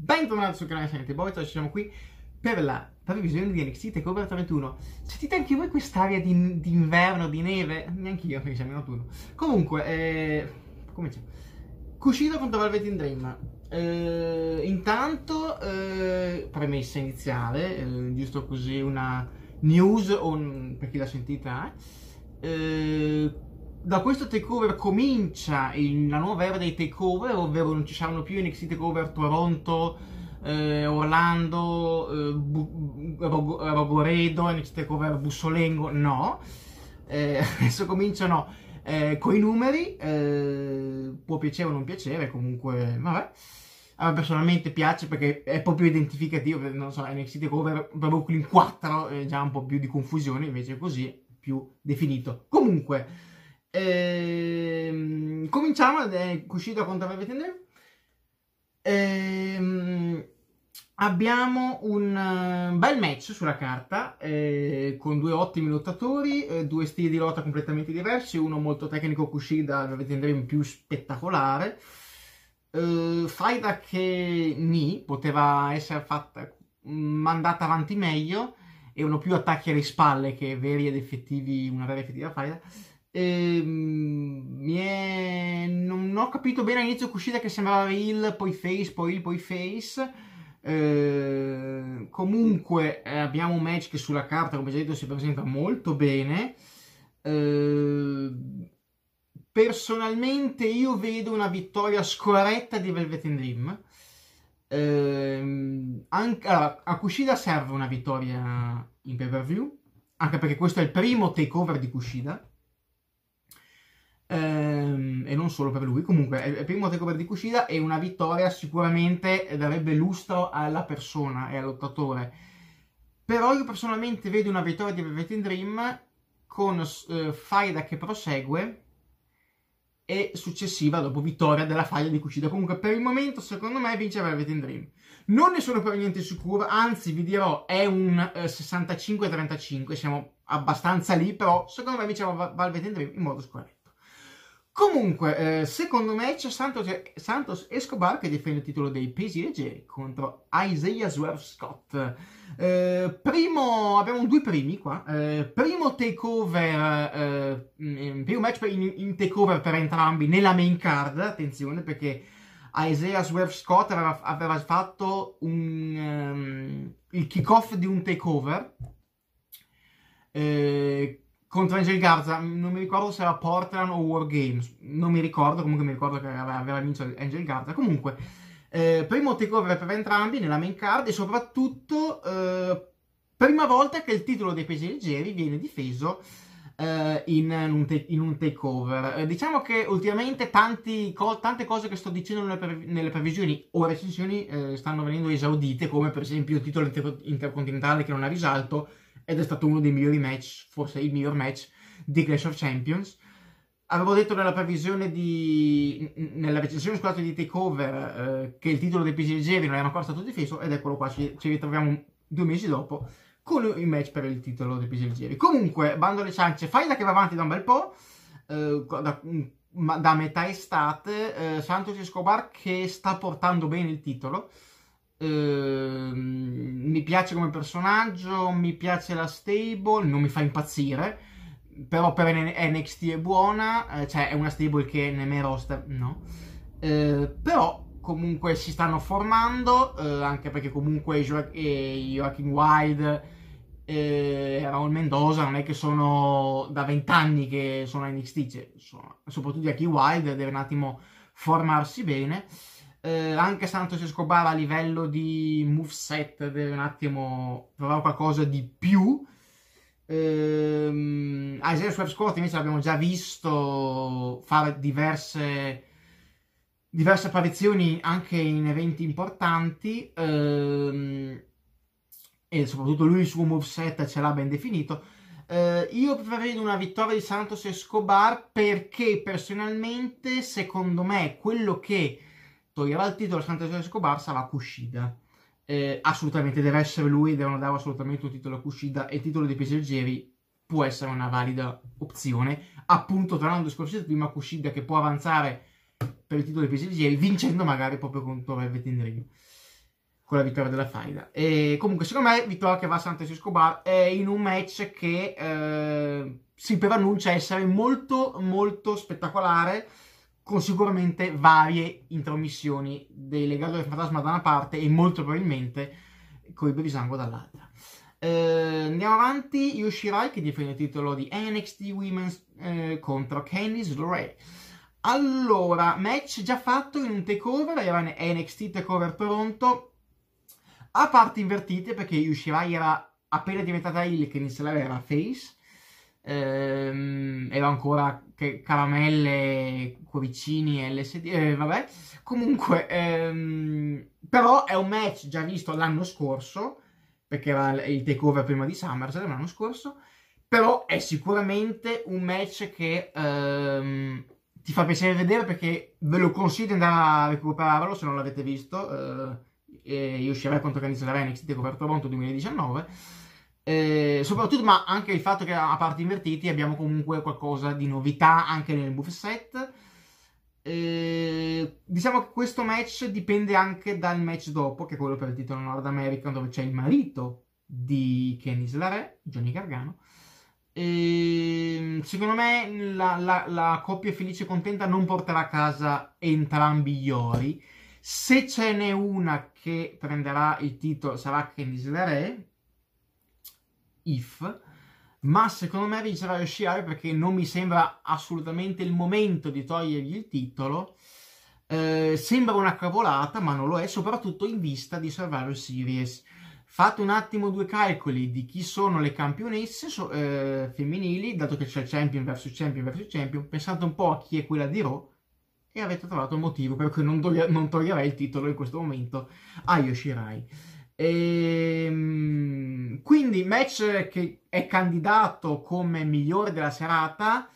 Bentornati sul canale Sanity Boys, oggi siamo qui per la previsione di NXT TakeOver 31 Sentite anche voi quest'aria di, di, inverno, di neve? Neanche io perché siamo in autunno Comunque, eh, cominciamo Cuscino contro Velvet in Dream eh, Intanto, eh, premessa iniziale, eh, giusto così una news on, per chi l'ha sentita eh, da questo takeover comincia la nuova era dei takeover, ovvero non ci saranno più NXT takeover Toronto, eh, Orlando, eh, Rogoredo, NXT takeover Bussolengo, no. Eh, adesso cominciano eh, con i numeri, eh, può piacere o non piacere, comunque vabbè. A me personalmente piace perché è proprio identificativo, non so, NXT takeover Brooklyn 4 è già un po' più di confusione, invece così più definito. Comunque... Ehm, cominciamo, è uscita contro Everton. Ehm, abbiamo un eh, bel match sulla carta eh, con due ottimi lottatori, eh, due stili di lotta completamente diversi, uno molto tecnico Kushida, vedete in più spettacolare. Eh, faida che mi poteva essere fatta, mm, mandata avanti meglio e uno più attacchi alle spalle che veri ed effettivi, una vera e effettiva faida. Eh, è... Non ho capito bene all'inizio che uscita che sembrava il, poi face, poi il, poi face. Ehm, eh, comunque abbiamo un match che sulla carta, come già detto, si presenta molto bene. Eh, personalmente io vedo una vittoria scorretta di Velvet in Dream. Eh, anche, allora, a Kushida serve una vittoria in pay per view, anche perché questo è il primo takeover di Kushida Ehm, e non solo per lui, comunque è il primo takeover di Kushida e una vittoria sicuramente darebbe lustro alla persona e al lottatore. Però io personalmente vedo una vittoria di Velvet Dream con eh, faida che prosegue e successiva dopo vittoria della faida di Cucida. Comunque per il momento secondo me vince Velvet in Dream. Non ne sono per niente sicuro, anzi vi dirò è un eh, 65-35, siamo abbastanza lì, però secondo me vince Velvet in Dream in modo scorretto. Comunque, eh, secondo match Santos, Santos, Escobar che difende il titolo dei pesi leggeri contro Isaiah Swerve Scott. Eh, primo, abbiamo due primi qua. Eh, primo takeover, eh, mm, primo match in, in, takeover per entrambi nella main card. Attenzione perché Isaiah Swerve Scott aveva, aveva fatto un, um, il kickoff di un takeover. Eh, contro Angel Garza, mm, non mi ricordo se era Portland o War Games, non mi ricordo, comunque mi ricordo che aveva, aveva vinto Angel Garza. Comunque, eh, primo takeover per entrambi nella main card e soprattutto eh, prima volta che il titolo dei pesi leggeri viene difeso eh, in, un te- in, un takeover. Eh, diciamo che ultimamente co- tante cose che sto dicendo nelle, pre- nelle previsioni o recensioni eh, stanno venendo esaudite, come per esempio il titolo inter- intercontinentale che non ha risalto, ed è stato uno dei migliori match, forse il miglior match di Clash of Champions. Avevo detto nella previsione di. nella recensione scusate, di Takeover eh, che il titolo dei pesi leggeri non era ancora stato difeso, ed eccolo qua, ci, ci ritroviamo due mesi dopo con il match per il titolo dei pesi leggeri. Comunque, bando alle ciance, Faida che va avanti da un bel po', eh, da, mm, da, metà estate, eh, Santos Escobar che sta portando bene il titolo. Ehm, mi piace come personaggio, mi piace la stable, non mi fa impazzire, però per NXT è buona, eh, cioè è una stable che nemmeno main roster no. Eh, però comunque si stanno formando, eh, anche perché comunque Joa- Joaquin eh, Wilde e eh, Raul Mendoza non è che sono da vent'anni che sono NXT, cioè, sono, soprattutto Joaquin Wild deve un attimo formarsi bene eh, anche Santos Escobar a livello di moveset deve un attimo provare qualcosa di più. Ehm, Isaiah Swift Scott invece l'abbiamo già visto fare diverse, diverse apparizioni anche in eventi importanti ehm, e soprattutto lui il suo moveset ce l'ha ben definito. Uh, io prevedo una vittoria di Santos Escobar perché personalmente, secondo me, quello che toglierà il titolo a Santazione Escobar sarà Cuscida. Eh, assolutamente deve essere lui, devono dare assolutamente un titolo a Cuscida e il titolo dei passeggeri può essere una valida opzione. Appunto, tra l'altro, scorsese prima, Cuscida che può avanzare per il titolo dei passeggeri vincendo magari proprio contro Velvet Ring con la vittoria della Faida. E comunque, secondo me, vittoria che va a Santos Escobar è in un match che eh, si preannuncia essere molto, molto spettacolare con sicuramente varie intromissioni dei legato del fantasma da una parte e molto probabilmente con il Brisango dall'altra. Eh, andiamo avanti, Yoshirai che difende il titolo di NXT Women's eh, contro Candice LeRae. Allora, match già fatto in un takeover, era NXT Takeover pronto, a parte invertite perché Yoshirai era appena diventata il che inizia la vera face, ehm, era ancora caramelle, cuoricini, LSD, eh, vabbè. Comunque, ehm, però è un match già visto l'anno scorso, perché era il takeover prima di SummerSlam l'anno scorso, però è sicuramente un match che ehm, ti fa piacere vedere perché ve lo consiglio di andare a recuperarlo se non l'avete visto. Eh, e io uscirei contro Candice Renix di Coperto Toronto 2019 eh, soprattutto, ma anche il fatto che a parti invertiti abbiamo comunque qualcosa di novità anche nel buff set. Eh, diciamo che questo match dipende anche dal match dopo, che è quello per il titolo Nord America, dove c'è il marito di Kenny Slare, Johnny Gargano. Eh, secondo me la, la, la coppia felice e contenta non porterà a casa entrambi gli ori. Se ce n'è una che prenderà il titolo sarà Candice LeRae, If, ma secondo me vincerà Yoshiharu perché non mi sembra assolutamente il momento di togliergli il titolo. Eh, sembra una cavolata, ma non lo è, soprattutto in vista di Survivor Series. Fate un attimo due calcoli di chi sono le campionesse so, eh, femminili, dato che c'è Champion vs Champion vs Champion, pensate un po' a chi è quella di Raw e avete trovato il motivo per cui non, togli- non toglierei il titolo in questo momento a Yoshirai. E, ehm, quindi match che è candidato come migliore della serata.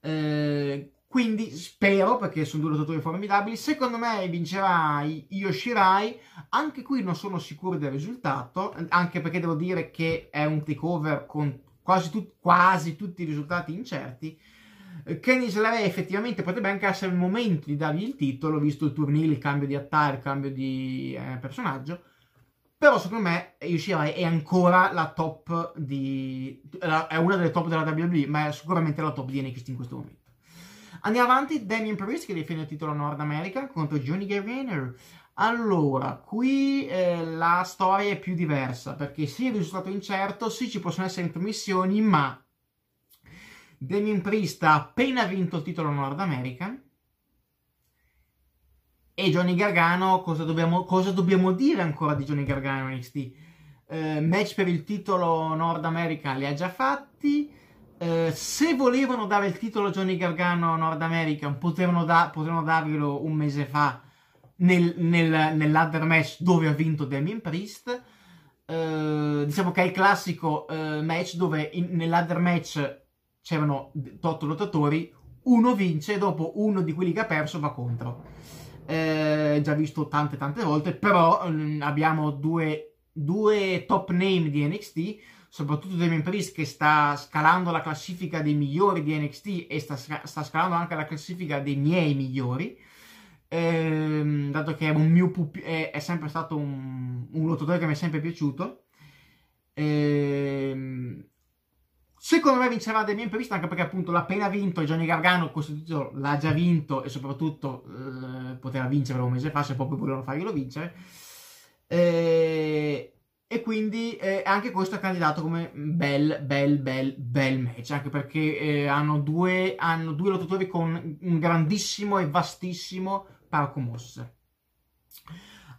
Eh, quindi spero, perché sono due lottatori formidabili, secondo me vincerà Yoshirai. Anche qui non sono sicuro del risultato, anche perché devo dire che è un takeover con quasi, tut- quasi tutti i risultati incerti. Kenny Slaray effettivamente potrebbe anche essere il momento di dargli il titolo, visto il turnil, il cambio di attacco, il cambio di eh, personaggio però secondo me Yoshihara è ancora la top di... è una delle top della WWE, ma è sicuramente la top di NXT in questo momento. Andiamo avanti, Damien Priest che difende il titolo Nord America contro Johnny Gavin. Allora, qui eh, la storia è più diversa, perché sì il risultato è incerto, sì ci possono essere intromissioni, ma Damien Priest ha appena vinto il titolo Nord America, e Johnny Gargano, cosa dobbiamo, cosa dobbiamo dire ancora di Johnny Gargano NXT? Eh, match per il titolo Nord America li ha già fatti. Eh, se volevano dare il titolo a Johnny Gargano Nord America, potevano, da- potevano darglielo un mese fa nel, nel, nell'Under match dove ha vinto Damien Priest. Eh, diciamo che è il classico eh, match dove nell'Adder match c'erano 8 lottatori, uno vince, e dopo uno di quelli che ha perso va contro eh, già visto tante tante volte, però ehm, abbiamo due, due, top name di NXT, soprattutto Damien Priest che sta scalando la classifica dei migliori di NXT e sta, sta scalando anche la classifica dei miei migliori. Ehm, dato che è, un mio, è, è, sempre stato un, un lottatore che mi è sempre piaciuto ehm, Secondo me vincerà The Bien Previsto anche perché appunto l'ha appena vinto Johnny Gargano questo titolo l'ha già vinto e soprattutto eh, poteva vincere un mese fa se proprio volevano farglielo vincere e, eh, e quindi eh, anche questo è candidato come bel bel bel bel match anche perché eh, hanno, due, hanno due lottatori con un grandissimo e vastissimo parco mosse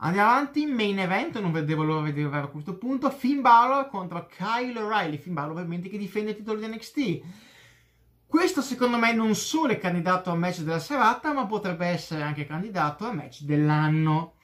Andiamo avanti, main event, non vedevo l'ora di arrivare a questo punto. Finn Balor contro Kyle O'Reilly. Finn Balor ovviamente che difende il titolo di NXT. Questo secondo me non solo è candidato a match della serata, ma potrebbe essere anche candidato a match dell'anno.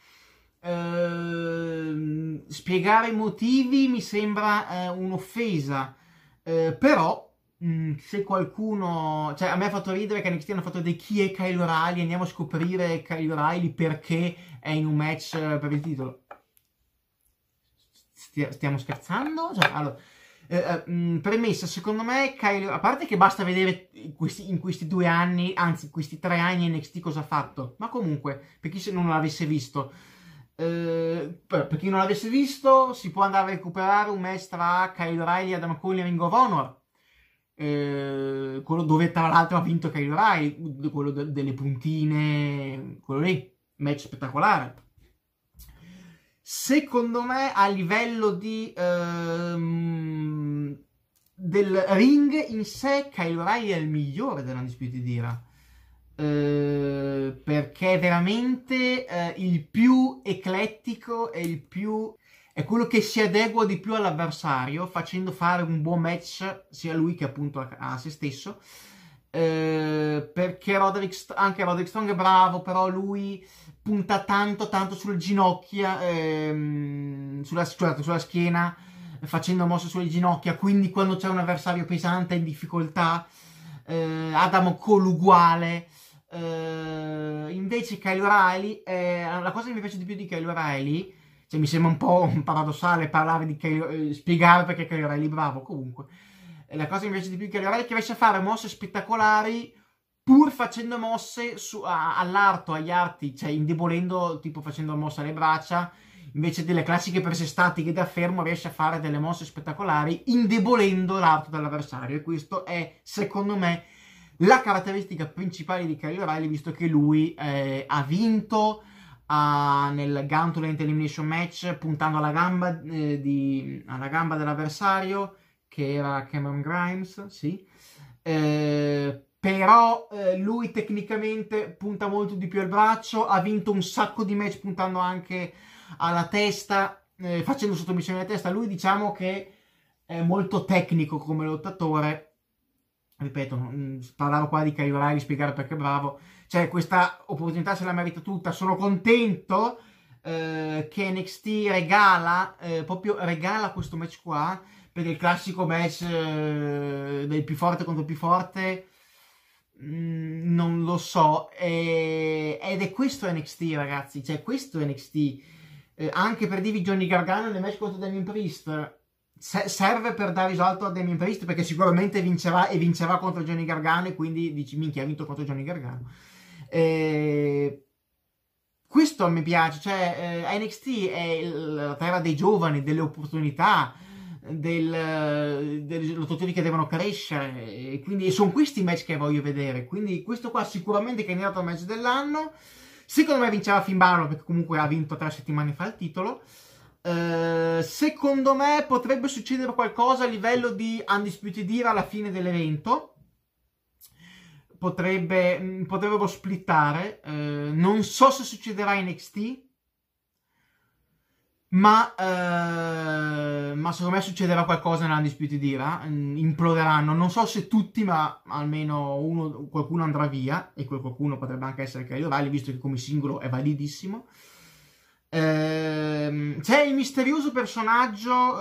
Ehm, spiegare i motivi mi sembra eh, un'offesa, eh, però Mm, se qualcuno... Cioè, a me ha fatto ridere che NXT hanno fatto dei chi è Kyle O'Reilly, andiamo a scoprire Kyle O'Reilly perché è in un match eh, per il titolo. Stia, stiamo scherzando? Cioè, allora... Eh, eh, mm, premessa, secondo me, Kyle, a parte che basta vedere in questi, in questi, due anni, anzi in questi tre anni NXT cosa ha fatto, ma comunque, per chi non l'avesse visto, eh, per chi non l'avesse visto, si può andare a recuperare un match tra Kyle Riley e Adam Cole in Ring of Honor, eh, quello dove tra l'altro ha vinto Kyle Rai, quello de- delle puntine, quello lì, match spettacolare. Secondo me a livello di, ehm, del ring in sé Kyle Rai è il migliore della Disputed Era. Eh, perché veramente eh, il più eclettico e il più è quello che si adegua di più all'avversario facendo fare un buon match sia a lui che appunto a, a se stesso eh, perché Roderick, anche Roderick Strong è bravo però lui punta tanto tanto sul ginocchia ehm, sulla, scusate, sulla schiena facendo mosse sulle ginocchia quindi quando c'è un avversario pesante in difficoltà eh, Adamo Cole uguale eh, invece Kyle O'Reilly la cosa che mi piace di più di Kyle O'Reilly cioè, mi sembra un po' paradossale parlare di Kylo, eh, spiegare perché Kylo Ren è bravo, comunque. E la cosa invece di più di Kylo Ren è che riesce a fare mosse spettacolari pur facendo mosse su, a, all'arto, agli arti, cioè indebolendo, tipo facendo mosse alle braccia, invece delle classiche prese statiche da fermo riesce a fare delle mosse spettacolari indebolendo l'arto dell'avversario e questo è secondo me la caratteristica principale di Kylo Riley visto che lui eh, ha vinto a, nel Gun Elimination Match puntando alla gamba, eh, di, alla gamba dell'avversario che era Cameron Grimes, sì. Eh, però eh, lui tecnicamente punta molto di più al braccio, ha vinto un sacco di match puntando anche alla testa, eh, facendo sottomissione alla testa. Lui diciamo che è molto tecnico come lottatore, ripeto, mm, parlavo qua di Caio Rai, spiegare perché è bravo, cioè questa opportunità se la merita tutta, sono contento eh, che NXT regala, eh, proprio regala questo match qua, perché il classico match eh, del più forte contro il più forte, mh, mm, non lo so, e, ed è questo NXT ragazzi, cioè questo NXT, eh, anche per dirvi Johnny Gargano nel match contro Damien Priest, serve per dare risalto a Damien Priest perché sicuramente vincerà e vincerà contro Johnny Gargano e quindi dici minchia ha vinto contro Johnny Gargano eh, questo mi piace, cioè eh, NXT è la terra dei giovani, delle opportunità, del, delle lottatori che devono crescere, e quindi sono questi i match che voglio vedere, quindi questo qua sicuramente è candidato al match dell'anno, secondo me vincerà Finn Balor perché comunque ha vinto tre settimane fa il titolo, Uh, secondo me potrebbe succedere qualcosa a livello di Undisputed Era alla fine dell'evento potrebbe, mm, potrebbero splittare. Eh, non so se succederà in NXT, ma, eh, ma, secondo me succederà qualcosa di Ira. Mm, imploderanno. Non so se tutti, ma almeno uno, qualcuno andrà via. E quel qualcuno potrebbe anche essere Kyle O'Reilly, visto che come singolo è validissimo. Ehm, c'è il misterioso personaggio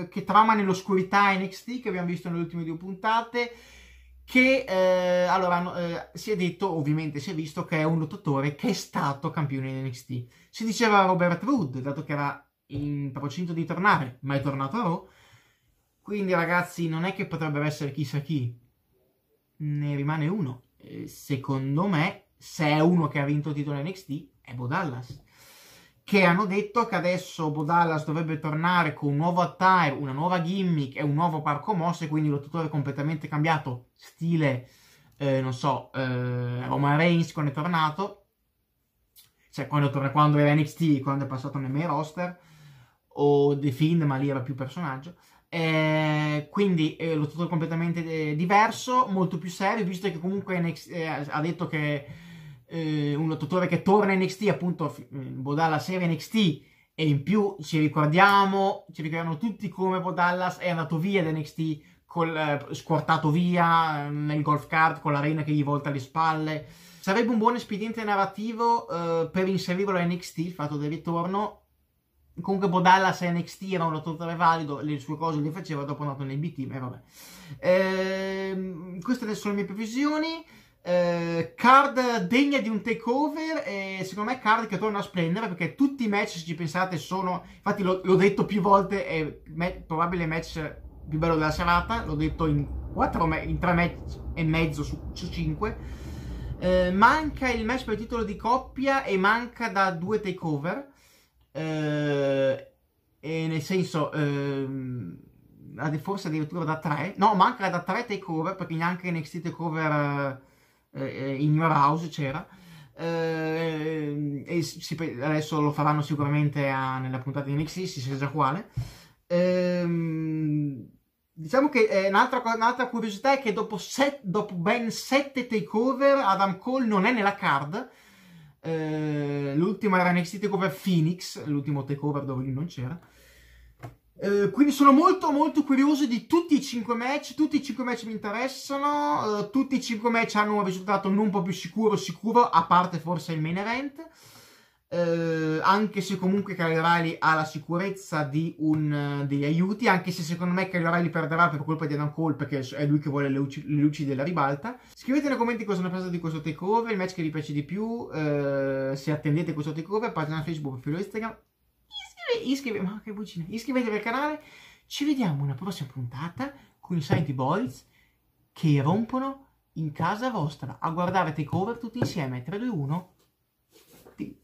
eh, che trama nell'oscurità NXT che abbiamo visto nelle ultime due puntate che eh, allora eh, si è detto, ovviamente si è visto, che è un lottatore che è stato campione in NXT. Si diceva Robert Wood, dato che era in procinto di tornare, ma è tornato a Raw. Quindi ragazzi, non è che potrebbero essere chissà chi, ne rimane uno. secondo me, se è uno che ha vinto il titolo NXT, è Bo Dallas che hanno detto che adesso Bodalas dovrebbe tornare con un nuovo attire, una nuova gimmick e un nuovo parco mosse, quindi lottatore completamente cambiato, stile, eh, non so, eh, Roman Reigns quando è tornato, cioè quando, torna, quando era NXT, quando è passato nel main roster, o The Fiend, ma lì era più personaggio, eh, quindi eh, lottatore completamente eh, diverso, molto più serio, visto che comunque NXT, eh, ha detto che eh, un lottatore che torna in NXT, appunto mm, Bodalla serie NXT e in più ci ricordiamo, ci ricordiamo tutti come Bo Dallas è andato via da NXT, col, eh, scortato via mm, nel golf cart con l'arena che gli volta le spalle. Sarebbe un buon espediente narrativo eh, per inserirlo a NXT, il fatto del ritorno. Comunque Bo Dallas a NXT era un lottatore valido, le sue cose le faceva, dopo è andato nel b ma e vabbè. Ehm, queste sono le mie previsioni eh, card degna di un takeover e secondo me card che torna a splendere perché tutti i match se ci pensate sono infatti l'ho, l'ho detto più volte è me- probabile match più bello della serata l'ho detto in, 4 me- in 3 match e mezzo su, su 5 eh, manca il match per il titolo di coppia e manca da due takeover eh, e nel senso ehm, forse addirittura da 3 no manca da 3 takeover perché neanche NXT takeover eh, eh, in Your House c'era. Eh, e si, adesso lo faranno sicuramente a, nella puntata di NXT, si sa già quale. Eh, diciamo che eh, un'altra, un'altra, curiosità è che dopo, set, dopo, ben sette takeover Adam Cole non è nella card. Eh, l'ultimo era NXT Takeover Phoenix, l'ultimo takeover dove lui non c'era. Eh, quindi sono molto molto curioso di tutti i 5 match, tutti i 5 match mi interessano, eh, tutti i 5 match hanno un risultato non un po' più sicuro sicuro, a parte forse il main event, eh, anche se comunque Kyle O'Reilly ha la sicurezza di un, uh, degli aiuti, anche se secondo me Kyle O'Reilly perderà per colpa di Adam Cole perché è lui che vuole le, luci, le luci della ribalta. Scrivete nei commenti cosa ne pensate di questo takeover, il match che vi piace di più, eh, se attendete questo takeover, pagina Facebook, profilo Instagram canale, iscrivetevi, ma che bucina, iscrivetevi al canale, ci vediamo una prossima puntata con i Santi Boys che rompono in casa vostra a guardare Takeover tutti insieme, 3, 2, 1, tit.